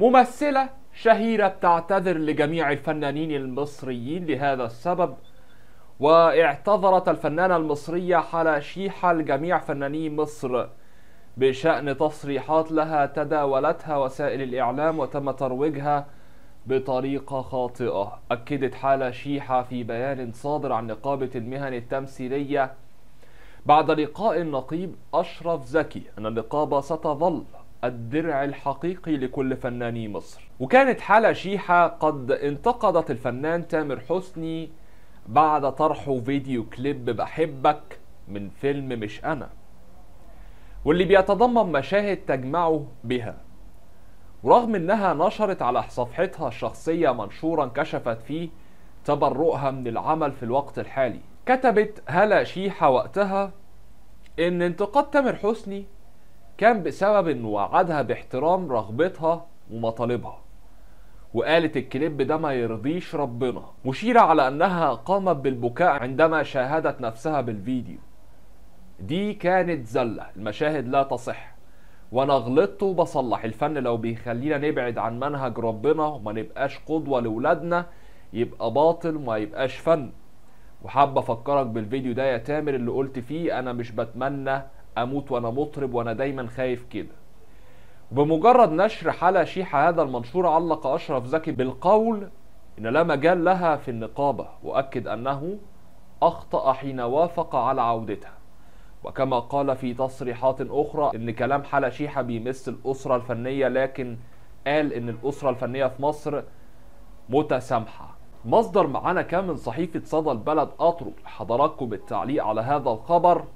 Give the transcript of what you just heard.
ممثلة شهيرة بتعتذر لجميع الفنانين المصريين لهذا السبب واعتذرت الفنانة المصرية حالة شيحة لجميع فناني مصر بشأن تصريحات لها تداولتها وسائل الإعلام وتم ترويجها بطريقة خاطئة أكدت حالة شيحة في بيان صادر عن نقابة المهن التمثيلية بعد لقاء النقيب أشرف زكي أن النقابة ستظل الدرع الحقيقي لكل فناني مصر وكانت حالة شيحة قد انتقدت الفنان تامر حسني بعد طرحه فيديو كليب بحبك من فيلم مش أنا واللي بيتضمن مشاهد تجمعه بها ورغم انها نشرت على صفحتها الشخصية منشورا كشفت فيه تبرؤها من العمل في الوقت الحالي كتبت هلا شيحة وقتها ان انتقاد تامر حسني كان بسبب انه وعدها باحترام رغبتها ومطالبها وقالت الكليب ده ما يرضيش ربنا مشيرة على انها قامت بالبكاء عندما شاهدت نفسها بالفيديو دي كانت زلة المشاهد لا تصح وانا غلطت وبصلح الفن لو بيخلينا نبعد عن منهج ربنا وما نبقاش قدوة لولادنا يبقى باطل وما يبقاش فن وحابة افكرك بالفيديو ده يا تامر اللي قلت فيه انا مش بتمنى اموت وانا مطرب وانا دايما خايف كده بمجرد نشر حالة شيحة هذا المنشور علق أشرف زكي بالقول إن لا مجال لها في النقابة وأكد أنه أخطأ حين وافق على عودتها وكما قال في تصريحات أخرى إن كلام حالة شيحة بيمس الأسرة الفنية لكن قال إن الأسرة الفنية في مصر متسامحة مصدر معانا كان من صحيفة صدى البلد أطرق حضراتكم التعليق على هذا الخبر